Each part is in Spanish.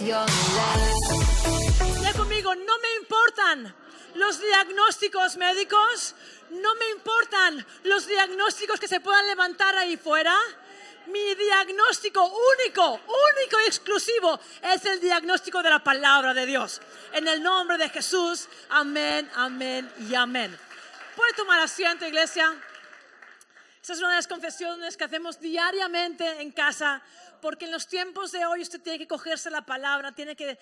Ya conmigo, no me importan los diagnósticos médicos, no me importan los diagnósticos que se puedan levantar ahí fuera. Mi diagnóstico único, único y exclusivo es el diagnóstico de la palabra de Dios. En el nombre de Jesús, amén, amén y amén puede tomar asiento, iglesia. Esa es una de las confesiones que hacemos diariamente en casa porque en los tiempos de hoy usted tiene que cogerse la palabra, tiene que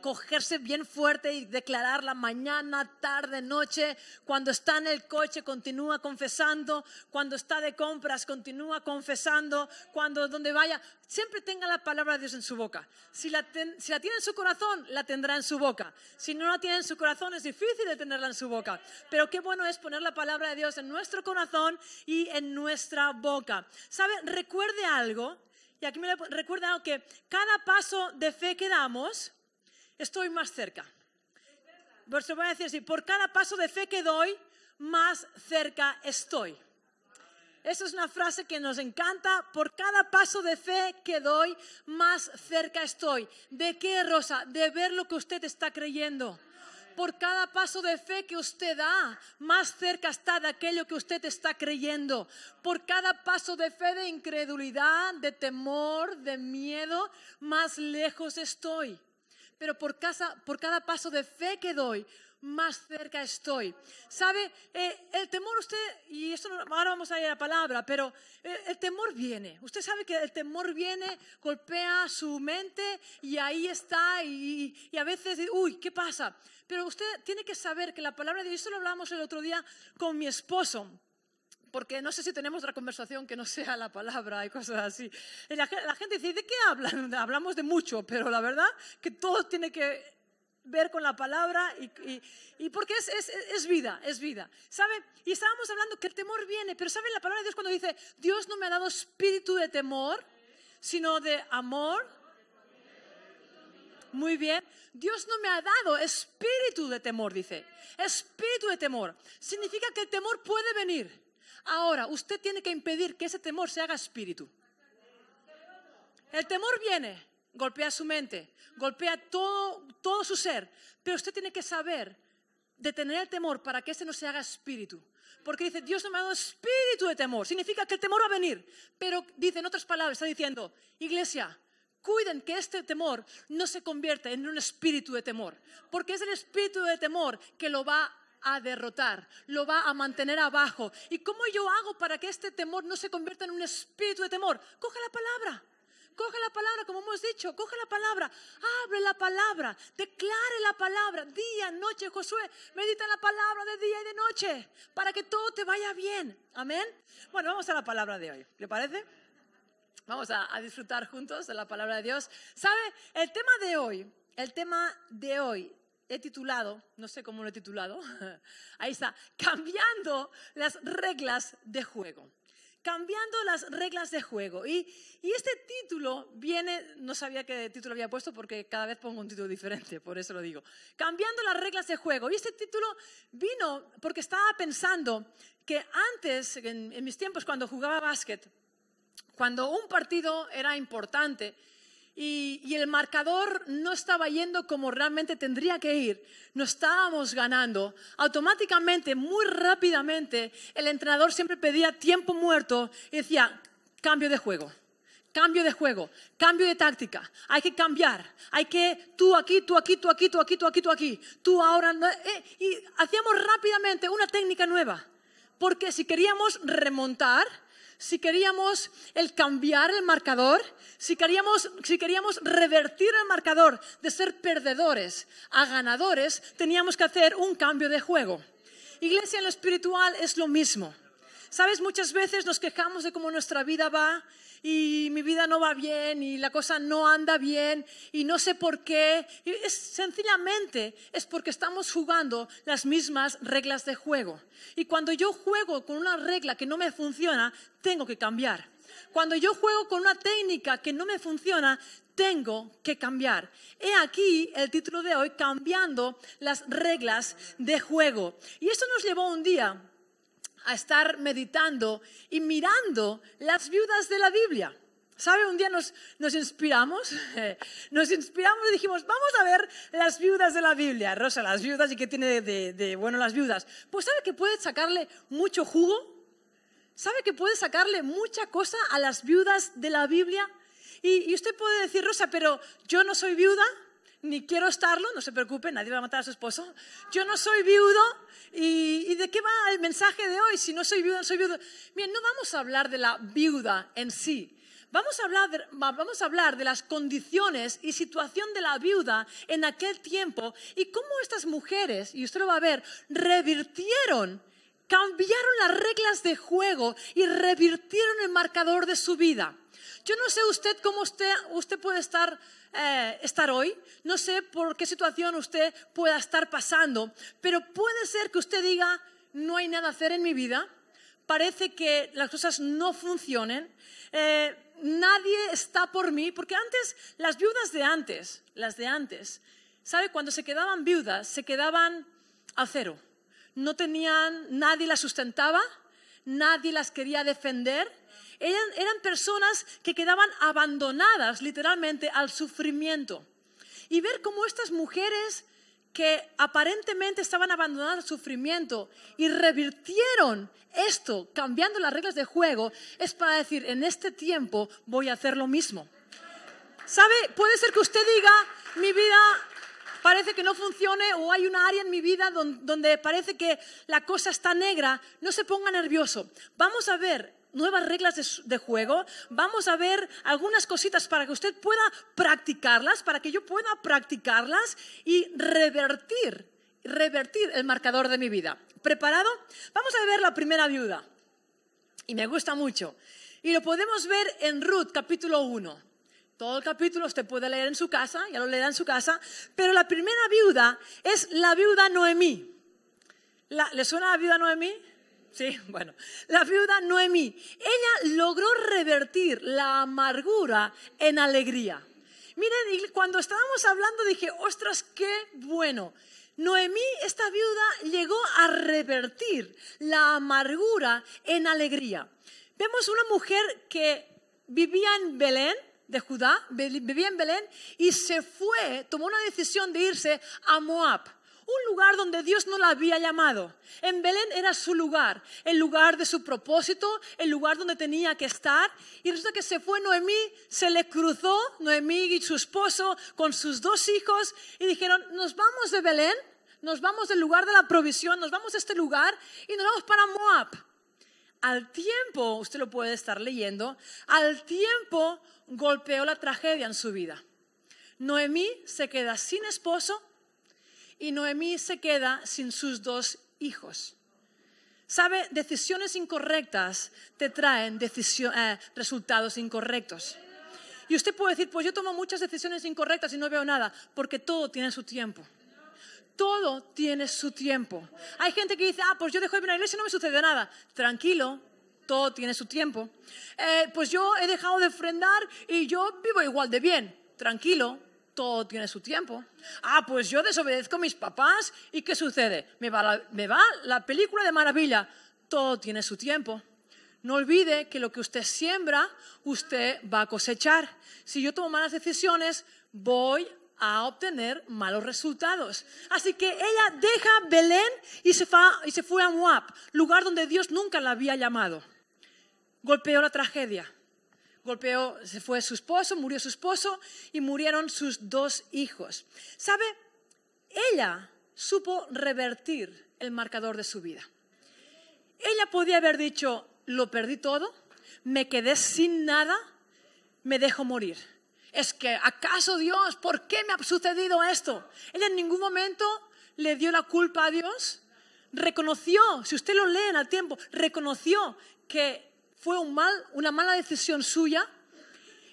cogerse bien fuerte y declararla mañana, tarde, noche. Cuando está en el coche, continúa confesando. Cuando está de compras, continúa confesando. Cuando donde vaya, siempre tenga la palabra de Dios en su boca. Si la, tiene en su corazón, la tendrá en su boca. Si no la tiene en su corazón, es difícil de tenerla en su boca. Pero qué bueno es poner la palabra de Dios en nuestro corazón y en nuestra boca. ¿Sabe? Recuerde algo y aquí me recuerda que cada paso de fe que damos, estoy más cerca. Por eso voy a decir así, por cada paso de fe que doy, más cerca estoy. Esa es una frase que nos encanta. Por cada paso de fe que doy, más cerca estoy. ¿De qué, Rosa? De ver lo que usted está creyendo por cada paso de fe que usted da, más cerca está de aquello que usted está creyendo. Por cada paso de fe de incredulidad, de temor, de miedo, más lejos estoy. Pero por, por cada paso de fe que doy, más cerca estoy. ¿Sabe? Eh, el temor usted, y esto ahora vamos a ir a la palabra, pero eh, el temor viene. Usted sabe que el temor viene, golpea su mente y ahí está y, a veces, uy, ¿qué pasa? Pero usted tiene que saber que la palabra de Dios, esto lo hablamos el otro día con mi esposo porque no sé si tenemos otra conversación que no sea la palabra y cosas así. La, gente dice, ¿de qué hablan? Hablamos de mucho, pero la verdad que todo tiene que ver con la palabra y, y, porque es, es, es, vida, es vida. ¿Sabe? Y estábamos hablando que el temor viene, pero ¿saben la palabra de Dios cuando dice, Dios no me ha dado espíritu de temor, sino de amor? Muy bien. Dios no me ha dado espíritu de temor, dice. Espíritu de temor. Significa que el temor puede venir. Ahora, usted tiene que impedir que ese temor se haga espíritu. El temor viene, golpea su mente, golpea todo, su ser. Pero usted tiene que saber detener el temor para que este no se haga espíritu. Porque dice, Dios no me ha dado espíritu de temor. Significa que el temor va a venir. Pero dice, en otras palabras, está diciendo, iglesia, cuiden que este temor no se convierta en un espíritu de temor. Porque es el espíritu de temor que lo va a derrotar, lo va a mantener abajo. ¿Y cómo yo hago para que este temor no se convierta en un espíritu de temor? Coge la palabra coge la palabra, como hemos dicho, coge la palabra, abre la palabra, declare la palabra, día, y noche, Josué, medita la palabra de día y de noche, para que todo te vaya bien. Amén. Bueno, vamos a la palabra de hoy, ¿le parece? Vamos a disfrutar juntos de la palabra de Dios. ¿Sabe? El tema de hoy, el tema de hoy he titulado, no sé cómo lo he titulado, ahí está, cambiando las reglas de juego cambiando las reglas de juego. Y, y, este título viene, no sabía qué título había puesto porque cada vez pongo un título diferente, por eso lo digo, cambiando las reglas de juego. Y este título vino porque estaba pensando que antes, en, en mis tiempos cuando jugaba básquet, cuando un partido era importante, y, el marcador no estaba yendo como realmente tendría que ir, no estábamos ganando, automáticamente, muy rápidamente, el entrenador siempre pedía tiempo muerto y decía, cambio de juego. Cambio de juego, cambio de táctica, hay que cambiar, hay que tú aquí, tú aquí, tú aquí, tú aquí, tú aquí, tú aquí, tú ahora. Eh, y hacíamos rápidamente una técnica nueva, porque si queríamos remontar, si queríamos el cambiar el marcador, si queríamos, si queríamos revertir el marcador de ser perdedores a ganadores, teníamos que hacer un cambio de juego. Iglesia en lo espiritual es lo mismo. Sabes, muchas veces nos quejamos de cómo nuestra vida va y mi vida no va bien y la cosa no anda bien y no sé por qué. Y es, sencillamente es porque estamos jugando las mismas reglas de juego. Y cuando yo juego con una regla que no me funciona, tengo que cambiar. Cuando yo juego con una técnica que no me funciona, tengo que cambiar. He aquí el título de hoy, Cambiando las reglas de juego. Y esto nos llevó un día a estar meditando y mirando las viudas de la Biblia. ¿Sabe? Un día nos, inspiramos, nos inspiramos y dijimos, vamos a ver las viudas de la Biblia. Rosa, las viudas y qué tiene de, bueno las viudas. Pues sabe que puede sacarle mucho jugo, sabe que puede sacarle mucha cosa a las viudas de la Biblia. y usted puede decir, Rosa, pero yo no soy viuda, ni quiero estarlo, no se preocupe, nadie va a matar a su esposo. Yo no soy viudo. ¿Y, de qué va el mensaje de hoy? Si no soy viuda, no soy viudo. Bien, no vamos a hablar de la viuda en sí. Vamos a, hablar vamos a hablar de las condiciones y situación de la viuda en aquel tiempo y cómo estas mujeres, y usted lo va a ver, revirtieron cambiaron las reglas de juego y revirtieron el marcador de su vida. Yo no sé usted cómo usted, puede estar, eh, estar hoy, no sé por qué situación usted pueda estar pasando, pero puede ser que usted diga, no hay nada a hacer en mi vida, parece que las cosas no funcionen. Eh, nadie está por mí, porque antes, las viudas de antes, las de antes, ¿sabe? Cuando se quedaban viudas, se quedaban a cero. No tenían, nadie las sustentaba, nadie las quería defender eran, personas que quedaban abandonadas literalmente al sufrimiento. Y ver cómo estas mujeres que aparentemente estaban abandonadas al sufrimiento y revirtieron esto, cambiando las reglas de juego, es para decir, en este tiempo voy a hacer lo mismo. ¿Sabe? Puede ser que usted diga, mi vida parece que no funcione o hay una área en mi vida donde parece que la cosa está negra, no se ponga nervioso. Vamos a ver nuevas reglas de, juego, vamos a ver algunas cositas para que usted pueda practicarlas, para que yo pueda practicarlas y revertir, revertir el marcador de mi vida. ¿Preparado? Vamos a ver la primera viuda. Y me gusta mucho. Y lo podemos ver en Ruth capítulo 1. Todo el capítulo usted puede leer en su casa, ya lo leerá en su casa, pero la primera viuda es la viuda Noemí. La, ¿Le suena la viuda Noemí? sí, bueno, la viuda Noemí, ella logró revertir la amargura en alegría. Miren, cuando estábamos hablando dije, ostras, qué bueno. Noemí, esta viuda, llegó a revertir la amargura en alegría. Vemos una mujer que vivía en Belén, de Judá, vivía en Belén, y se fue, tomó una decisión de irse a Moab un lugar donde Dios no la había llamado. En Belén era su lugar, el lugar de su propósito, el lugar donde tenía que estar. Y resulta que se fue Noemí, se le cruzó Noemí y su esposo con sus dos hijos y dijeron, nos vamos de Belén, nos vamos del lugar de la provisión, nos vamos de este lugar y nos vamos para Moab. Al tiempo, usted lo puede estar leyendo, al tiempo golpeó la tragedia en su vida. Noemí se queda sin esposo, y Noemí se queda sin sus dos hijos. ¿Sabe? Decisiones incorrectas te traen eh, resultados incorrectos. Y usted puede decir, pues yo tomo muchas decisiones incorrectas y no veo nada, porque todo tiene su tiempo. Todo tiene su tiempo. Hay gente que dice, ah, pues yo dejo de ir a la iglesia y no me sucede nada. Tranquilo, todo tiene su tiempo. Eh, pues yo he dejado de ofrendar y yo vivo igual de bien. Tranquilo, todo tiene su tiempo. Ah, pues yo desobedezco a mis papás y ¿qué sucede? Me va, la, película de maravilla. Todo tiene su tiempo. No olvide que lo que usted siembra, usted va a cosechar. Si yo tomo malas decisiones, voy a obtener malos resultados. Así que ella deja Belén y se, fue a Moab, lugar donde Dios nunca la había llamado. Golpeó la tragedia golpeó, se fue su esposo, murió su esposo y murieron sus dos hijos. ¿Sabe? Ella supo revertir el marcador de su vida. Ella podía haber dicho, lo perdí todo, me quedé sin nada, me dejo morir. Es que, ¿acaso Dios, por qué me ha sucedido esto? Ella en ningún momento le dio la culpa a Dios. Reconoció, si usted lo lee en el tiempo, reconoció que fue un mal, una mala decisión suya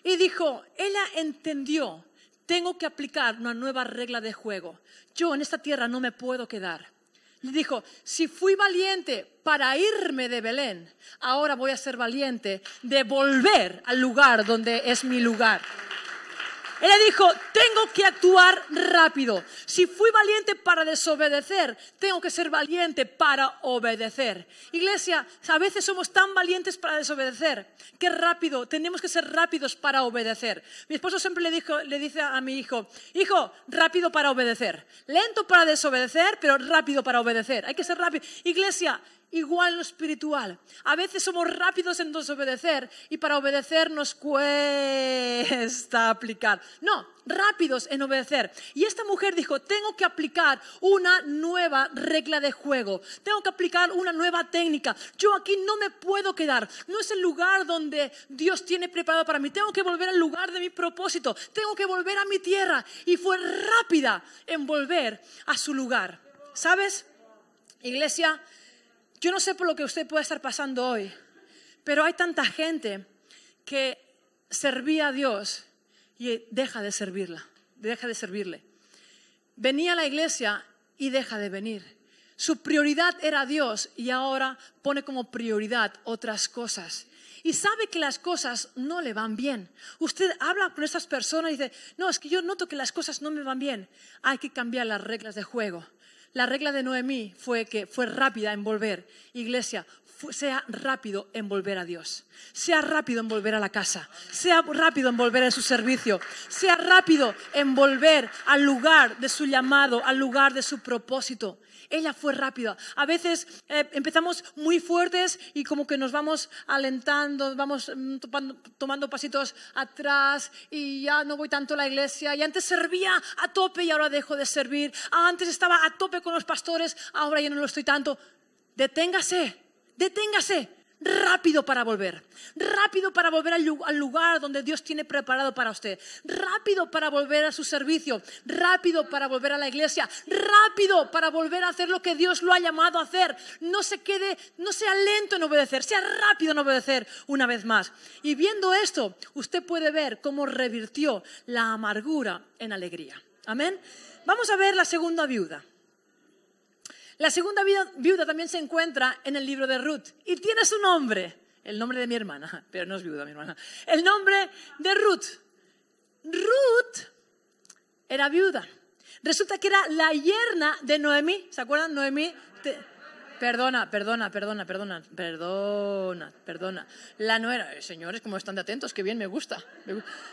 y dijo, ella entendió, tengo que aplicar una nueva regla de juego. Yo en esta tierra no me puedo quedar. Le dijo, si fui valiente para irme de Belén, ahora voy a ser valiente de volver al lugar donde es mi lugar. Él le dijo, tengo que actuar rápido. Si fui valiente para desobedecer, tengo que ser valiente para obedecer. Iglesia, a veces somos tan valientes para desobedecer. Qué rápido, tenemos que ser rápidos para obedecer. Mi esposo siempre le, le dice a mi hijo, hijo, rápido para obedecer. Lento para desobedecer, pero rápido para obedecer. Hay que ser rápido. Iglesia, igual lo espiritual. A veces somos rápidos en desobedecer y para obedecer nos cuesta aplicar. No, rápidos en obedecer. Y esta mujer dijo, tengo que aplicar una nueva regla de juego, tengo que aplicar una nueva técnica. Yo aquí no me puedo quedar, no es el lugar donde Dios tiene preparado para mí, tengo que volver al lugar de mi propósito, tengo que volver a mi tierra. Y fue rápida en volver a su lugar. ¿Sabes? Iglesia, yo no sé por lo que usted puede estar pasando hoy, pero hay tanta gente que servía a Dios y deja de servirla, deja de servirle. Venía a la iglesia y deja de venir. Su prioridad era Dios y ahora pone como prioridad otras cosas. Y sabe que las cosas no le van bien. Usted habla con esas personas y dice, no, es que yo noto que las cosas no me van bien. Hay que cambiar las reglas de juego. La regla de Noemí fue que fue rápida en volver. Iglesia, sea rápido en volver a Dios, sea rápido en volver a la casa, sea rápido en volver a su servicio, sea rápido en volver al lugar de su llamado, al lugar de su propósito ella fue rápida. A veces eh, empezamos muy fuertes y como que nos vamos alentando, vamos mm, tomando pasitos atrás y ya no voy tanto a la iglesia. Y antes servía a tope y ahora dejo de servir. Ah, antes estaba a tope con los pastores, ahora ya no lo estoy tanto. Deténgase, deténgase rápido para volver, rápido para volver al lugar donde Dios tiene preparado para usted, rápido para volver a su servicio, rápido para volver a la iglesia, rápido para volver a hacer lo que Dios lo ha llamado a hacer. No se quede, no sea lento en obedecer, sea rápido en obedecer una vez más. Y viendo esto, usted puede ver cómo revirtió la amargura en alegría. Amén. Vamos a ver la segunda viuda. La segunda viuda también se encuentra en el libro de Ruth y tiene su nombre, el nombre de mi hermana, pero no es viuda mi hermana, el nombre de Ruth. Ruth era viuda. Resulta que era la yerna de Noemí. ¿Se acuerdan? Noemí. Perdona, perdona, perdona, perdona, perdona, perdona. La nuera, eh, señores, como están de atentos, que bien, me gusta.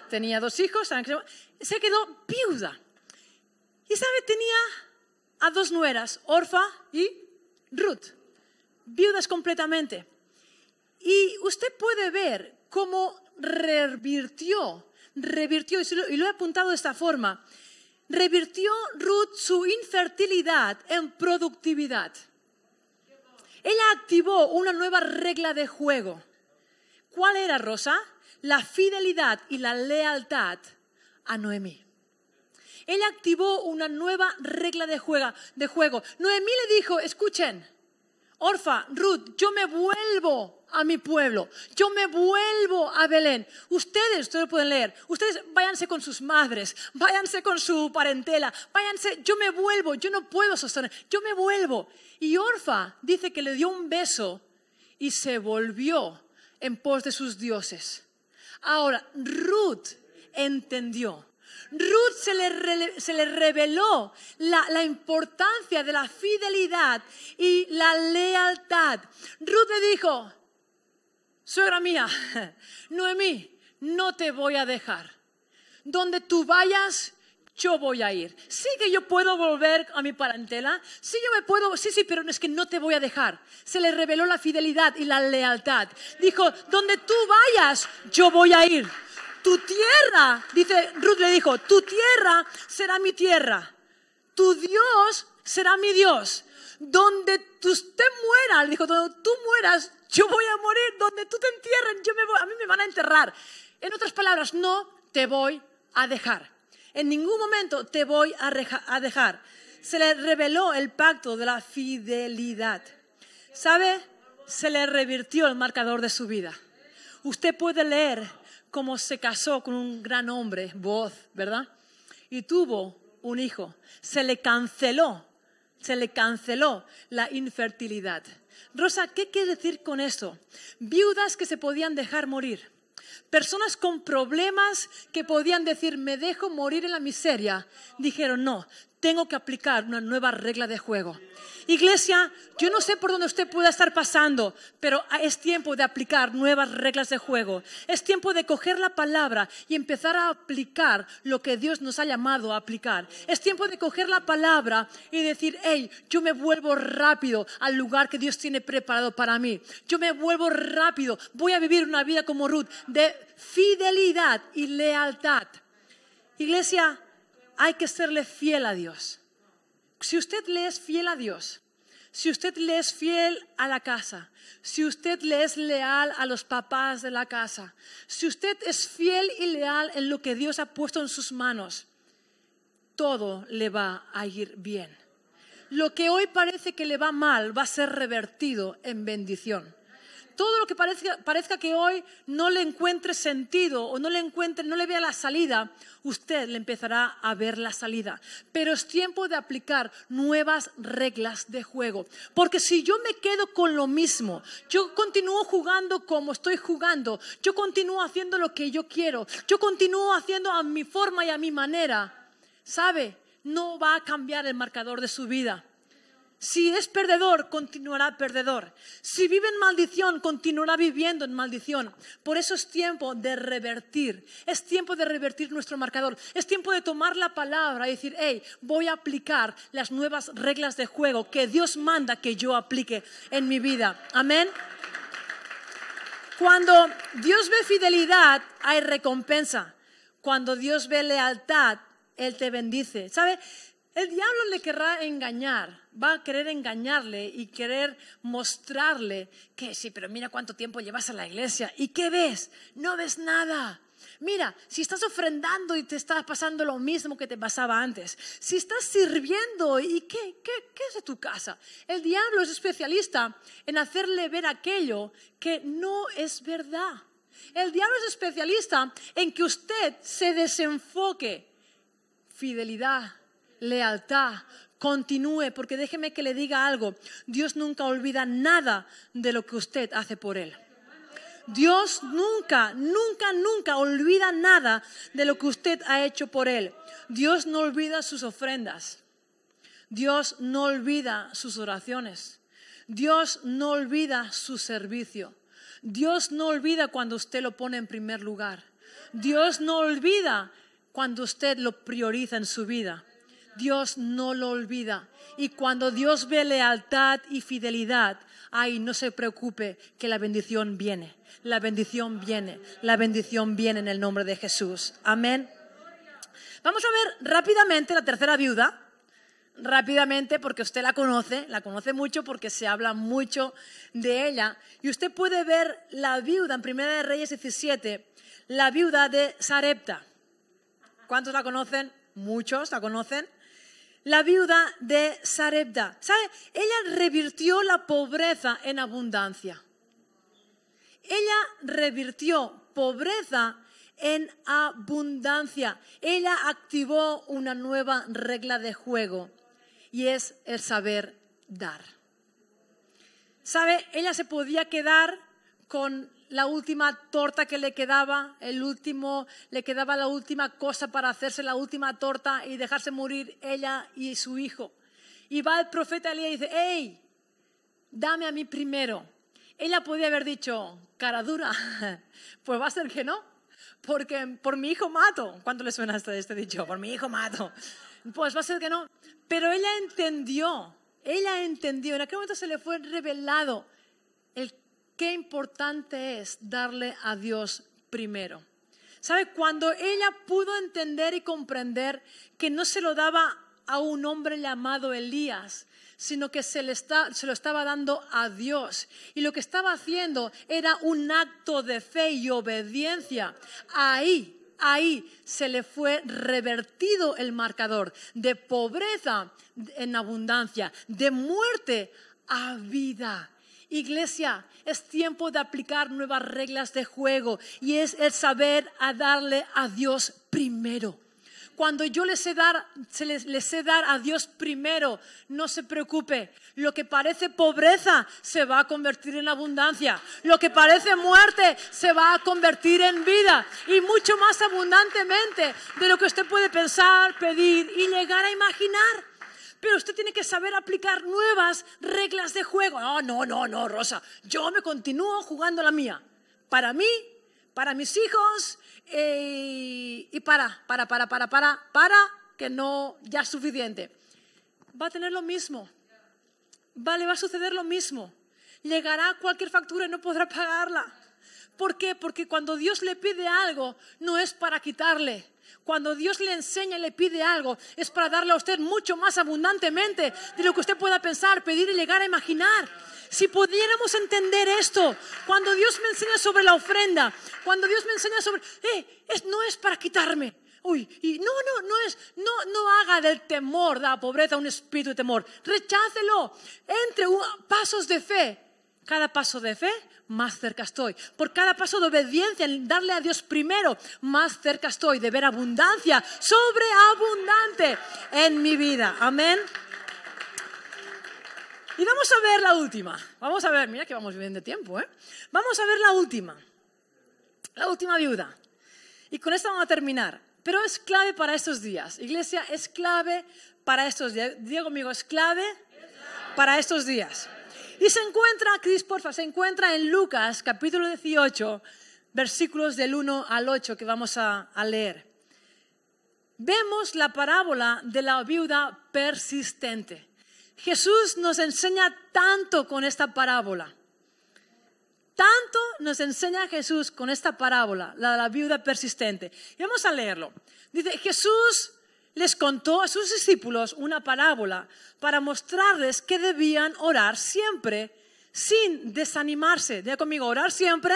Tenía dos hijos, se quedó viuda. Y sabe, tenía a dos nueras, Orfa y Ruth, viudas completamente. Y usted puede ver cómo revirtió, revirtió, y lo he apuntado de esta forma, revirtió Ruth su infertilidad en productividad. Ella activó una nueva regla de juego. ¿Cuál era, Rosa? La fidelidad y la lealtad a Noemí. Él activó una nueva regla de, juega, de juego. Noemí le dijo, escuchen, Orfa, Ruth, yo me vuelvo a mi pueblo, yo me vuelvo a Belén. Ustedes, ustedes pueden leer, ustedes váyanse con sus madres, váyanse con su parentela, váyanse, yo me vuelvo, yo no puedo sostener, yo me vuelvo. Y Orfa dice que le dio un beso y se volvió en pos de sus dioses. Ahora, Ruth entendió Ruth se le, reveló la, importancia de la fidelidad y la lealtad. Ruth le dijo, suegra mía, Noemí, no te voy a dejar. Donde tú vayas, yo voy a ir. Sí que yo puedo volver a mi parentela, sí yo me puedo, sí, sí, pero es que no te voy a dejar. Se le reveló la fidelidad y la lealtad. Dijo, donde tú vayas, yo voy a ir. Tu tierra, dice Ruth le dijo, tu tierra será mi tierra, tu Dios será mi Dios. Donde usted muera, le dijo, tú mueras, yo voy a morir, donde tú te entierren, yo me a mí me van a enterrar. En otras palabras, no te voy a dejar. En ningún momento te voy a dejar. Se le reveló el pacto de la fidelidad. ¿Sabe? Se le revirtió el marcador de su vida. Usted puede leer como se casó con un gran hombre, voz, ¿verdad? Y tuvo un hijo. Se le canceló, se le canceló la infertilidad. Rosa, ¿qué quiere decir con eso? Viudas que se podían dejar morir. Personas con problemas que podían decir, me dejo morir en la miseria, dijeron, no, tengo que aplicar una nueva regla de juego. Iglesia, yo no sé por dónde usted pueda estar pasando, pero es tiempo de aplicar nuevas reglas de juego. Es tiempo de coger la palabra y empezar a aplicar lo que Dios nos ha llamado a aplicar. Es tiempo de coger la palabra y decir, hey, yo me vuelvo rápido al lugar que Dios tiene preparado para mí. Yo me vuelvo rápido. Voy a vivir una vida como Ruth de fidelidad y lealtad. Iglesia, hay que serle fiel a Dios. Si usted le es fiel a Dios, si usted le es fiel a la casa, si usted le es leal a los papás de la casa, si usted es fiel y leal en lo que Dios ha puesto en sus manos, todo le va a ir bien. Lo que hoy parece que le va mal va a ser revertido en bendición todo lo que parezca, que hoy no le encuentre sentido o no le encuentre, no le vea la salida, usted le empezará a ver la salida. Pero es tiempo de aplicar nuevas reglas de juego. Porque si yo me quedo con lo mismo, yo continúo jugando como estoy jugando, yo continúo haciendo lo que yo quiero, yo continúo haciendo a mi forma y a mi manera, ¿sabe? No va a cambiar el marcador de su vida si es perdedor, continuará perdedor. Si vive en maldición, continuará viviendo en maldición. Por eso es tiempo de revertir. Es tiempo de revertir nuestro marcador. Es tiempo de tomar la palabra y decir, hey, voy a aplicar las nuevas reglas de juego que Dios manda que yo aplique en mi vida. Amén. Cuando Dios ve fidelidad, hay recompensa. Cuando Dios ve lealtad, Él te bendice. ¿Sabe? El diablo le querrá engañar, va a querer engañarle y querer mostrarle que sí, pero mira cuánto tiempo llevas a la iglesia y qué ves, no ves nada. Mira, si estás ofrendando y te está pasando lo mismo que te pasaba antes, si estás sirviendo y qué, qué, qué es de tu casa, el diablo es especialista en hacerle ver aquello que no es verdad. El diablo es especialista en que usted se desenfoque. Fidelidad, lealtad continúe, porque déjeme que le diga algo. Dios nunca olvida nada de lo que usted hace por Él. Dios nunca, nunca, nunca olvida nada de lo que usted ha hecho por Él. Dios no olvida sus ofrendas. Dios no olvida sus oraciones. Dios no olvida su servicio. Dios no olvida cuando usted lo pone en primer lugar. Dios no olvida cuando usted lo prioriza en su vida. Dios no lo olvida. Y cuando Dios ve lealtad y fidelidad, ay, no se preocupe que la bendición viene. La bendición viene. La bendición viene en el nombre de Jesús. Amén. Vamos a ver rápidamente la tercera viuda. Rápidamente, porque usted la conoce, la conoce mucho porque se habla mucho de ella. Y usted puede ver la viuda en Primera de Reyes 17, la viuda de Sarepta. ¿Cuántos la conocen? Muchos la conocen la viuda de Sarebda, ¿Sabe? Ella revirtió la pobreza en abundancia. Ella revirtió pobreza en abundancia. Ella activó una nueva regla de juego y es el saber dar. ¿Sabe? Ella se podía quedar con la última torta que le quedaba, el último, le quedaba la última cosa para hacerse la última torta y dejarse morir ella y su hijo. Y va el profeta Elías y dice, hey, dame a mí primero. Ella podía haber dicho, cara dura, pues va a ser que no, porque por mi hijo mato. ¿Cuánto le suena hasta este dicho? Por mi hijo mato. Pues va a ser que no. Pero ella entendió, ella entendió, en aquel momento se le fue revelado el qué importante es darle a Dios primero. ¿Sabe? Cuando ella pudo entender y comprender que no se lo daba a un hombre llamado Elías, sino que se, se lo estaba dando a Dios. Y lo que estaba haciendo era un acto de fe y obediencia. Ahí ahí se le fue revertido el marcador de pobreza en abundancia, de muerte a vida. Iglesia, es tiempo de aplicar nuevas reglas de juego y es el saber a darle a Dios primero. Cuando yo les sé, dar, se sé dar a Dios primero, no se preocupe. Lo que parece pobreza se va a convertir en abundancia. Lo que parece muerte se va a convertir en vida. Y mucho más abundantemente de lo que usted puede pensar, pedir y llegar a imaginar pero usted tiene que saber aplicar nuevas reglas de juego. No, ah, no, no, no, Rosa, yo me continúo jugando la mía. Para mí, para mis hijos eh, y para, para, para, para, para, para, que no, ya es suficiente. Va a tener lo mismo. Vale, va a suceder lo mismo. Llegará cualquier factura y no podrá pagarla. ¿Por qué? Porque cuando Dios le pide algo, no es para quitarle, cuando Dios le enseña y le pide algo, es para darle a usted mucho más abundantemente de lo que usted pueda pensar, pedir y llegar a imaginar. Si pudiéramos entender esto, cuando Dios me enseña sobre la ofrenda, cuando Dios me enseña sobre, eh, no es para quitarme. Uy, y no, no, no es, no, no haga del temor, de la pobreza, un espíritu de temor. Rechácelo. Entre pasos de fe cada paso de fe, más cerca estoy. Por cada paso de obediencia, en darle a Dios primero, más cerca estoy de ver abundancia sobreabundante en mi vida. Amén. Y vamos a ver la última. Vamos a ver, mira que vamos bien de tiempo, ¿eh? Vamos a ver la última. La última viuda. Y con esta vamos a terminar. Pero es clave para estos días. Iglesia, es clave para estos días. Diego, amigo, es clave para estos días. Y se encuentra, Cris, porfa, se encuentra en Lucas capítulo 18, versículos del 1 al 8 que vamos a, a leer. Vemos la parábola de la viuda persistente. Jesús nos enseña tanto con esta parábola. Tanto nos enseña Jesús con esta parábola, la de la viuda persistente. Y vamos a leerlo. Dice, Jesús les contó a sus discípulos una parábola para mostrarles que debían orar siempre sin desanimarse. Diga conmigo, orar siempre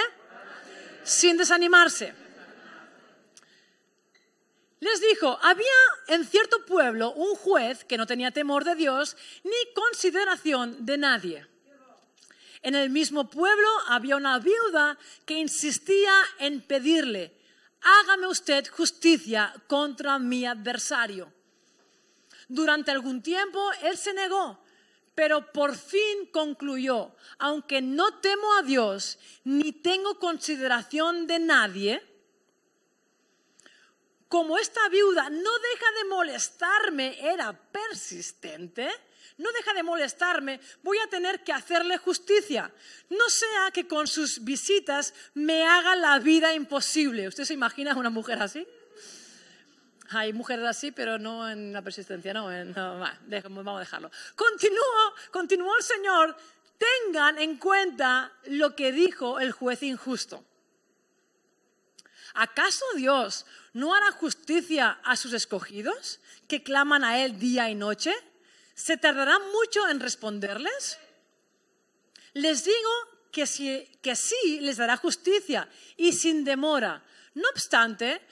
sin desanimarse. Les dijo, había en cierto pueblo un juez que no tenía temor de Dios ni consideración de nadie. En el mismo pueblo había una viuda que insistía en pedirle, hágame usted justicia contra mi adversario. Durante algún tiempo él se negó, pero por fin concluyó, aunque no temo a Dios ni tengo consideración de nadie, como esta viuda no deja de molestarme, era persistente, no deja de molestarme, voy a tener que hacerle justicia. No sea que con sus visitas me haga la vida imposible. ¿Usted se imagina una mujer así? Hay mujeres así, pero no en la persistencia, no, vamos a dejarlo. Continúo, continuó el Señor, tengan en cuenta lo que dijo el juez injusto. ¿Acaso Dios ¿No hará justicia a sus escogidos que claman a Él día y noche? ¿Se tardará mucho en responderles? Les digo que sí, les dará justicia y sin demora. No obstante,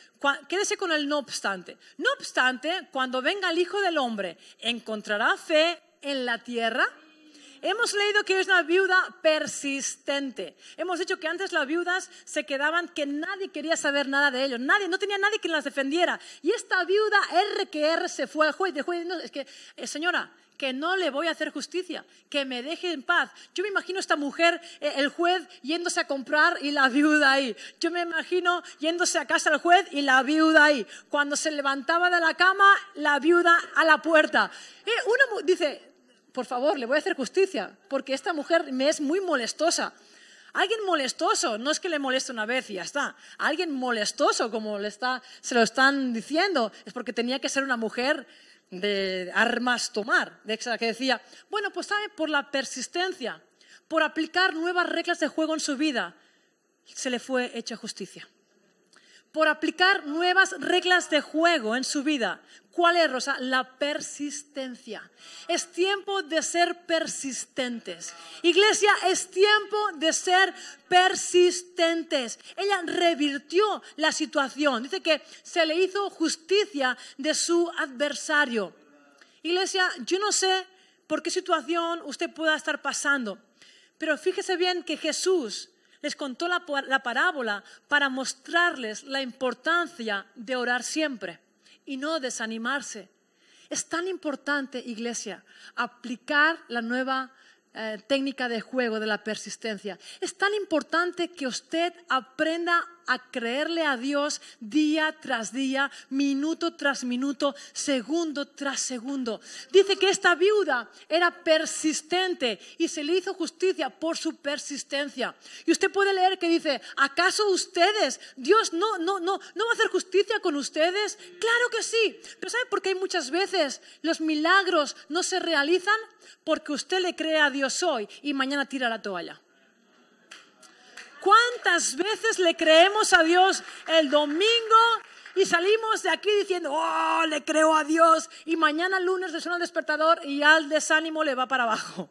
quédese con el no obstante. No obstante, cuando venga el Hijo del Hombre, ¿encontrará fe en la tierra? Hemos leído que es una viuda persistente. Hemos dicho que antes las viudas se quedaban que nadie quería saber nada de ellos. Nadie, no tenía nadie que las defendiera. Y esta viuda R que R se fue al juez. juez no, es que, eh, señora, que no le voy a hacer justicia, que me deje en paz. Yo me imagino esta mujer, eh, el juez, yéndose a comprar y la viuda ahí. Yo me imagino yéndose a casa al juez y la viuda ahí. Cuando se levantaba de la cama, la viuda a la puerta. Eh, dice, por favor, le voy a hacer justicia, porque esta mujer me es muy molestosa. Alguien molestoso, no es que le moleste una vez y ya está. Alguien molestoso, como le está, se lo están diciendo, es porque tenía que ser una mujer de armas tomar, de esa que decía, bueno, pues sabe, por la persistencia, por aplicar nuevas reglas de juego en su vida, se le fue hecha justicia por aplicar nuevas reglas de juego en su vida. ¿Cuál es, Rosa? La persistencia. Es tiempo de ser persistentes. Iglesia, es tiempo de ser persistentes. Ella revirtió la situación. Dice que se le hizo justicia de su adversario. Iglesia, yo no sé por qué situación usted pueda estar pasando, pero fíjese bien que Jesús les contó la, parábola para mostrarles la importancia de orar siempre y no desanimarse. Es tan importante, iglesia, aplicar la nueva eh, técnica de juego de la persistencia. Es tan importante que usted aprenda a creerle a Dios día tras día, minuto tras minuto, segundo tras segundo. Dice que esta viuda era persistente y se le hizo justicia por su persistencia. Y usted puede leer que dice, ¿acaso ustedes, Dios no, no, no, no va a hacer justicia con ustedes? Claro que sí. Pero ¿sabe por qué hay muchas veces los milagros no se realizan? Porque usted le cree a Dios hoy y mañana tira la toalla. ¿Cuántas veces le creemos a Dios el domingo y salimos de aquí diciendo, oh, le creo a Dios? Y mañana lunes le suena el despertador y al desánimo le va para abajo.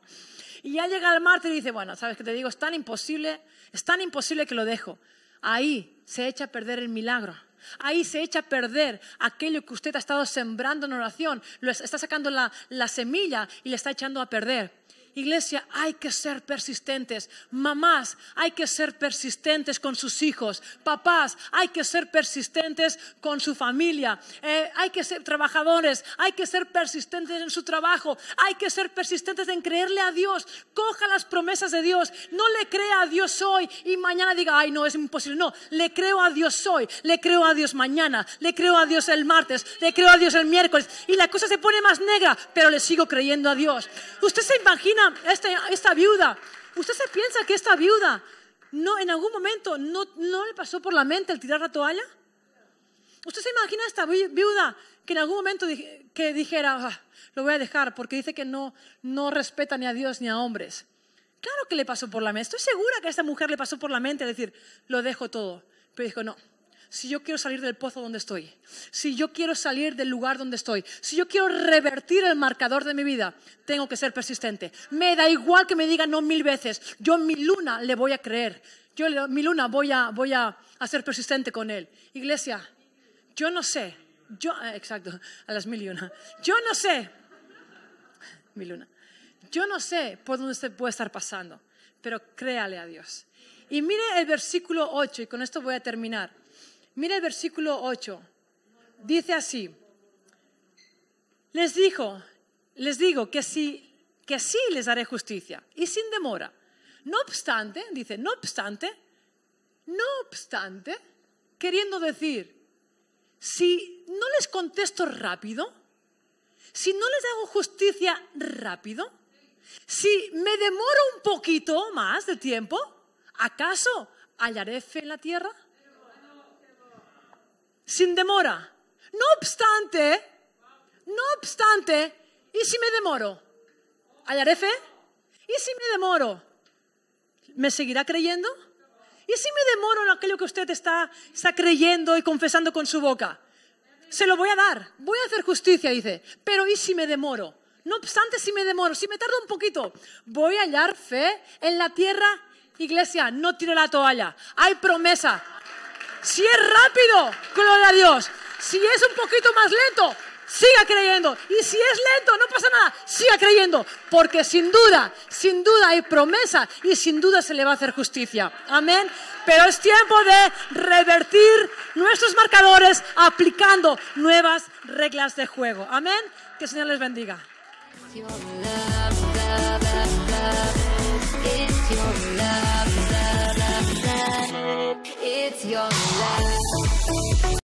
Y ya llega el martes y dice, bueno, ¿sabes qué te digo? Es tan imposible, es tan imposible que lo dejo. Ahí se echa a perder el milagro. Ahí se echa a perder aquello que usted ha estado sembrando en oración. está sacando la semilla y le está echando a perder. Iglesia, hay que ser persistentes. Mamás, hay que ser persistentes con sus hijos. Papás, hay que ser persistentes con su familia. Eh, hay que ser trabajadores, hay que ser persistentes en su trabajo. Hay que ser persistentes en creerle a Dios. Coja las promesas de Dios. No le crea a Dios hoy y mañana diga, ay, no, es imposible. No, le creo a Dios hoy, le creo a Dios mañana, le creo a Dios el martes, le creo a Dios el miércoles. Y la cosa se pone más negra, pero le sigo creyendo a Dios. ¿Usted se imagina? esta, viuda, usted se piensa que esta viuda no, en algún momento no, no le pasó por la mente el tirar la toalla. ¿Usted se imagina esta viuda que en algún momento que dijera, ah, lo voy a dejar porque dice que no, no respeta ni a Dios ni a hombres? Claro que le pasó por la mente. Estoy segura que a esta mujer le pasó por la mente decir, lo dejo todo. Pero dijo, no, si yo quiero salir del pozo donde estoy, si yo quiero salir del lugar donde estoy, si yo quiero revertir el marcador de mi vida, tengo que ser persistente. Me da igual que me digan no mil veces, yo mi luna le voy a creer, yo mi luna voy a, ser persistente con él. Iglesia, yo no sé, yo, ah, exacto, a las mil y una, yo no sé, mi luna, yo no sé por dónde se puede estar pasando, pero créale a Dios. Y mire el versículo 8, y con esto voy a terminar. Mira el versículo 8. Dice así. Les digo que sí, les daré justicia y sin demora. No obstante, dice, no obstante, no obstante, queriendo decir, si no les contesto rápido, si no les hago justicia rápido, si me demoro un poquito más de tiempo, ¿acaso hallaré fe en la tierra? sin demora. No obstante, no obstante, ¿y si me demoro? ¿Hallaré fe? ¿Y si me demoro? ¿Me seguirá creyendo? ¿Y si me demoro en aquello que usted está, creyendo y confesando con su boca? Se lo voy a dar, voy a hacer justicia, dice. Pero ¿y si me demoro? No obstante, si me demoro, si me tardo un poquito, voy a hallar fe en la tierra, iglesia, no tire la toalla. Hay promesa, si es rápido, gloria a Dios. Si es un poquito más lento, siga creyendo. Y si es lento, no pasa nada, siga creyendo. Porque sin duda, sin duda hay promesa y sin duda se le va a hacer justicia. Amén. Pero es tiempo de revertir nuestros marcadores aplicando nuevas reglas de juego. Amén. Que el Señor les bendiga. It's your life.